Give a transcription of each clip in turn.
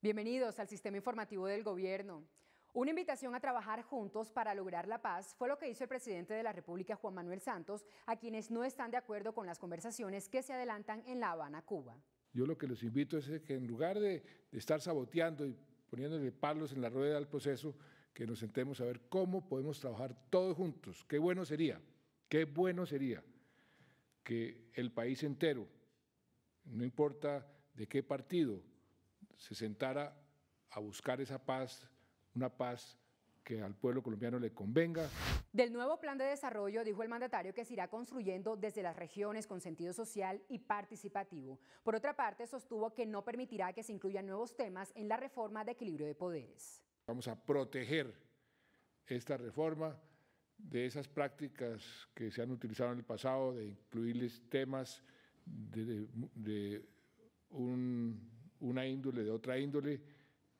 Bienvenidos al Sistema Informativo del Gobierno. Una invitación a trabajar juntos para lograr la paz fue lo que hizo el presidente de la República, Juan Manuel Santos, a quienes no están de acuerdo con las conversaciones que se adelantan en La Habana, Cuba. Yo lo que les invito es que en lugar de, estar saboteando y poniéndole palos en la rueda al proceso, que nos sentemos a ver cómo podemos trabajar todos juntos. Qué bueno sería, qué bueno sería que el país entero no importa de qué partido, se sentara a buscar esa paz, una paz que al pueblo colombiano le convenga. Del nuevo plan de desarrollo dijo el mandatario que se irá construyendo desde las regiones con sentido social y participativo. Por otra parte, sostuvo que no permitirá que se incluyan nuevos temas en la reforma de equilibrio de poderes. Vamos a proteger esta reforma de esas prácticas que se han utilizado en el pasado, de incluirles temas de, de un, una índole, de otra índole,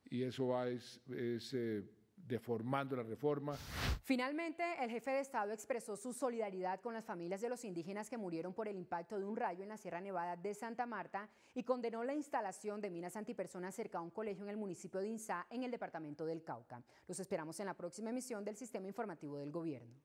y eso va es, eh, deformando la reforma. Finalmente, el jefe de Estado expresó su solidaridad con las familias de los indígenas que murieron por el impacto de un rayo en la Sierra Nevada de Santa Marta y condenó la instalación de minas antipersonas cerca a un colegio en el municipio de Insá, en el departamento del Cauca. Los esperamos en la próxima emisión del Sistema Informativo del Gobierno.